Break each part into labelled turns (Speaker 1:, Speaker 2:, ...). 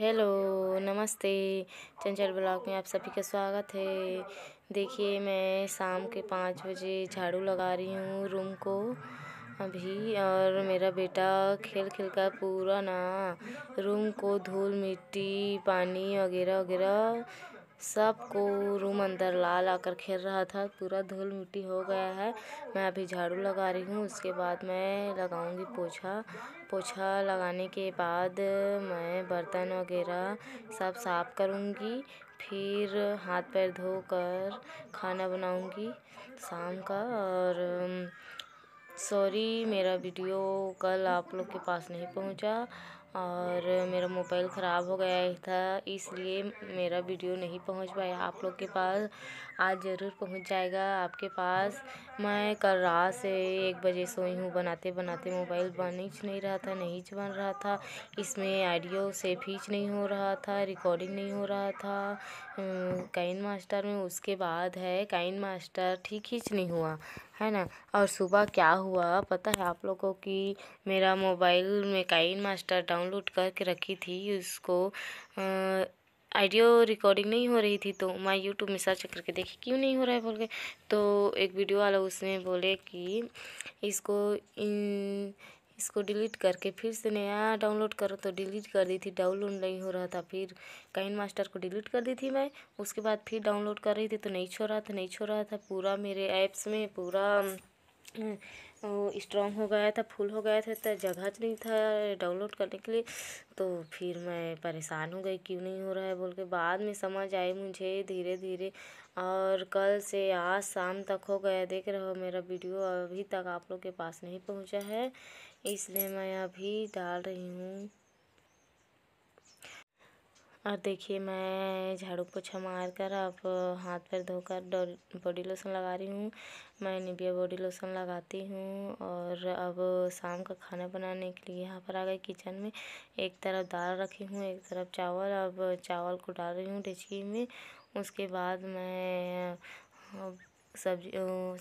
Speaker 1: Hello नमस्ते चंचल blog में आप सभी का स्वागत है देखिए मैं शाम के पाँच बजे झाड़ू लगा रही हूँ रूम को अभी और मेरा बेटा खेल खेल का पूरा ना रूम को धूल मिट्टी पानी वगैरह वगैरह सबको रूम अंदर लाल आकर खेल रहा था पूरा धूल मिट्टी हो गया है मैं अभी झाड़ू लगा रही हूँ उसके बाद मैं लगाऊंगी पोछा पोछा लगाने के बाद मैं बर्तन वगैरह सब साफ करूँगी फिर हाथ पैर धोकर खाना बनाऊँगी शाम का और सॉरी मेरा वीडियो कल आप लोग के पास नहीं पहुँचा और मेरा मोबाइल ख़राब हो गया था इसलिए मेरा वीडियो नहीं पहुंच पाया आप लोग के पास आज ज़रूर पहुंच जाएगा आपके पास मैं कल रात से एक बजे सोई हूँ बनाते बनाते मोबाइल बन ही नहीं रहा था नहीं बन रहा था इसमें ऑडियो से फीच नहीं हो रहा था रिकॉर्डिंग नहीं हो रहा था काइन मास्टर में उसके बाद है काइन मास्टर ठीक हीच नहीं हुआ है ना और सुबह क्या हुआ पता है आप लोगों की मेरा मोबाइल में काइन मास्टर डाउनलोड करके रखी थी उसको ऑडियो रिकॉर्डिंग नहीं हो रही थी तो मैं यूट्यूब में सर्च करके देखी क्यों नहीं हो रहा है बोल के तो एक वीडियो वाला उसमें बोले कि इसको इन इसको डिलीट करके फिर से नया डाउनलोड करो तो डिलीट कर दी थी डाउनलोड नहीं हो रहा था फिर काइन मास्टर को डिलीट कर दी थी मैं उसके बाद फिर डाउनलोड कर रही थी तो नहीं छोड़ रहा था नहीं छोड़ रहा था पूरा मेरे ऐप्स में पूरा स्ट्रॉन्ग हम्म, हो गया था फुल हो गया था तो जगह नहीं था डाउनलोड करने के लिए तो फिर मैं परेशान हो गई क्यों नहीं हो रहा है बोल के बाद में समझ आई मुझे धीरे धीरे और कल से आज शाम तक हो गया देख रहे हो मेरा वीडियो अभी तक आप लोग के पास नहीं पहुंचा है इसलिए मैं अभी डाल रही हूँ और देखिए मैं झाड़ू पोछा मार कर अब हाथ पैर धोकर बॉडी लोसन लगा रही हूँ मैं निबिया बॉडी लोसन लगाती हूँ और अब शाम का खाना बनाने के लिए यहाँ पर आ गए किचन में एक तरफ दाल रखी हूँ एक तरफ चावल अब चावल को डाल रही हूँ डेचकी में उसके बाद मैं सब्जी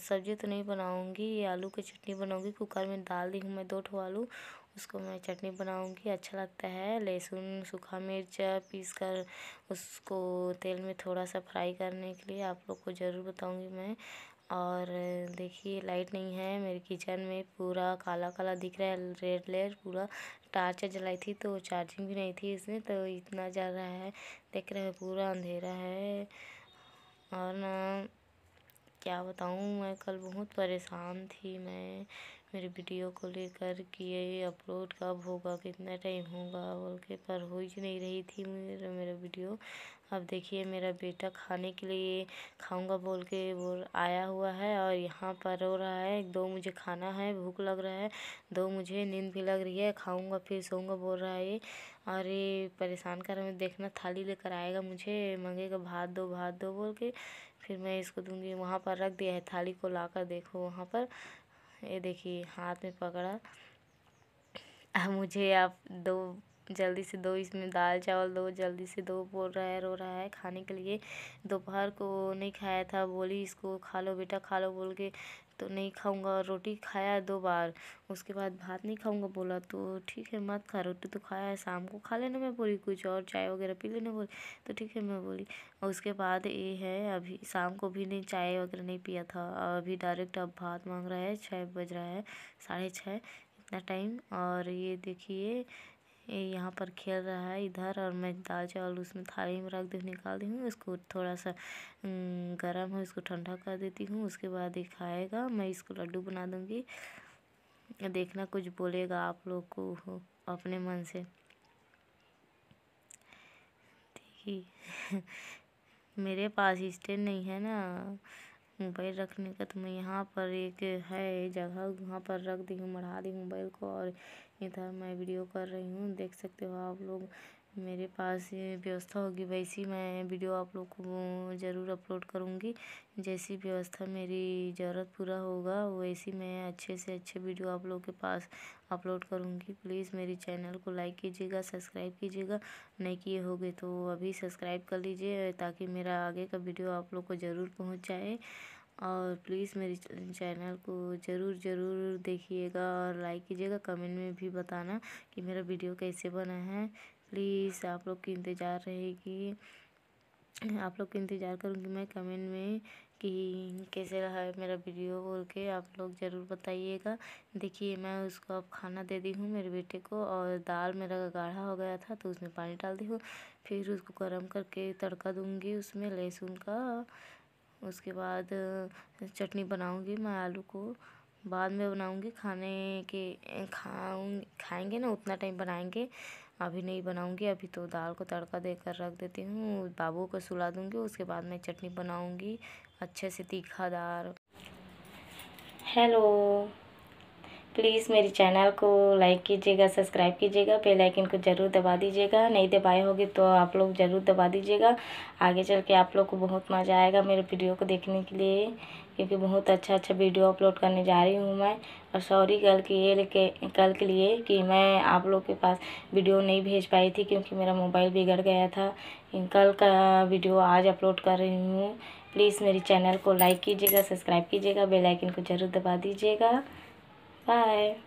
Speaker 1: सब्जी तो नहीं बनाऊंगी आलू की चटनी बनाऊंगी कुकर में डाल दी हूँ मैं दो ठो आलू उसको मैं चटनी बनाऊँगी अच्छा लगता है लहसुन सूखा मिर्च पीस कर उसको तेल में थोड़ा सा फ्राई करने के लिए आप लोग को ज़रूर बताऊँगी मैं और देखिए लाइट नहीं है मेरे किचन में पूरा काला काला दिख रहा है रेड लेड पूरा टार्च जलाई थी तो चार्जिंग भी नहीं थी इसमें तो इतना जल रहा है देख रहे हैं पूरा अंधेरा है और ना क्या बताऊँ मैं कल बहुत परेशान थी मैं मेरे वीडियो को लेकर कि ये अपलोड कब होगा कितना टाइम होगा बोल के पर हो ही नहीं रही थी मेरा मेरा वीडियो अब देखिए मेरा बेटा खाने के लिए खाऊंगा बोल के बोल आया हुआ है और यहाँ पर रो रहा है दो मुझे खाना है भूख लग रहा है दो मुझे नींद भी लग रही है खाऊंगा फिर सोऊंगा बोल रहा है ये और ये परेशान कर मैं देखना थाली लेकर आएगा मुझे मंगेगा भात दो भात दो बोल के फिर मैं इसको दूंगी वहाँ पर रख दिया है थाली को लाकर देखो वहाँ पर ये देखिए हाथ में पकड़ा मुझे आप दो जल्दी से दो इसमें दाल चावल दो जल्दी से दो बोल रहा है रो रहा है खाने के लिए दोपहर को नहीं खाया था बोली इसको खा लो बेटा खा लो बोल के तो नहीं खाऊँगा और रोटी खाया दो बार उसके बाद भात नहीं खाऊँगा बोला तो ठीक है मत खा रोटी तो खाया है शाम को खा लेना मैं बोली कुछ और चाय वगैरह पी लेना बोली तो ठीक है मैं बोली और उसके बाद ये है अभी शाम को भी नहीं चाय वगैरह नहीं पिया था अभी डायरेक्ट अब भात मांग रहा है छः बज रहा है साढ़े छः इतना टाइम और ये देखिए ये यहाँ पर खेल रहा है इधर और मैं दाल चावल उसमें थाली में रख दी हूँ निकाल दी हूँ उसको थोड़ा सा गर्म हो इसको ठंडा कर देती हूँ उसके बाद ये खाएगा मैं इसको लड्डू बना दूँगी देखना कुछ बोलेगा आप लोग को अपने मन से देखिए मेरे पास स्टैंड नहीं है ना मोबाइल रखने का तो मैं यहाँ पर एक है जगह वहाँ पर रख दी हूँ मढ़ा दी हूँ मोबाइल को और इधर मैं वीडियो कर रही हूँ देख सकते हो आप लोग मेरे पास ये व्यवस्था होगी वैसी मैं वीडियो आप लोग को ज़रूर अपलोड करूँगी जैसी व्यवस्था मेरी ज़रूरत पूरा होगा वैसी मैं अच्छे से अच्छे वीडियो आप लोग के पास अपलोड करूँगी प्लीज़ मेरे चैनल को लाइक कीजिएगा सब्सक्राइब कीजिएगा नहीं किए होगे तो अभी सब्सक्राइब कर लीजिए ताकि मेरा आगे का वीडियो आप लोग को ज़रूर पहुँच जाए और प्लीज़ मेरे चैनल को ज़रूर ज़रूर देखिएगा और लाइक कीजिएगा कमेंट में भी बताना कि मेरा वीडियो कैसे बना है प्लीज़ आप लोग की इंतज़ार रहेगी आप लोग का इंतज़ार करूँगी मैं कमेंट में कि कैसे रहा है मेरा वीडियो बोल के आप लोग ज़रूर बताइएगा देखिए मैं उसको अब खाना दे दी हूँ मेरे बेटे को और दाल मेरा गाढ़ा हो गया था तो उसमें पानी डाल दी हूँ फिर उसको गर्म करके तड़का दूँगी उसमें लहसुन का उसके बाद चटनी बनाऊँगी मैं आलू को बाद में बनाऊँगी खाने के खाऊ खाएँगे ना उतना टाइम बनाएँगे अभी नहीं बनाऊँगी अभी तो दाल को तड़का देकर रख देती हूँ बाबू को सुला दूँगी उसके बाद मैं चटनी बनाऊँगी अच्छे से तीखा दार हेलो प्लीज़ मेरे चैनल को लाइक कीजिएगा सब्सक्राइब कीजिएगा बेल आइकन को ज़रूर दबा दीजिएगा नहीं दबाए होगे तो आप लोग ज़रूर दबा दीजिएगा आगे चल के आप लोग को बहुत मज़ा आएगा मेरे वीडियो को देखने के लिए क्योंकि बहुत अच्छा अच्छा वीडियो अपलोड करने जा रही हूँ मैं और सॉरी कल के ये लेके कल के लिए कि मैं आप लोग के पास वीडियो नहीं भेज पाई थी क्योंकि मेरा मोबाइल बिगड़ गया था कल का वीडियो आज अपलोड कर रही हूँ प्लीज़ मेरे चैनल को लाइक कीजिएगा सब्सक्राइब कीजिएगा बेल आइकन को ज़रूर दबा दीजिएगा Bye.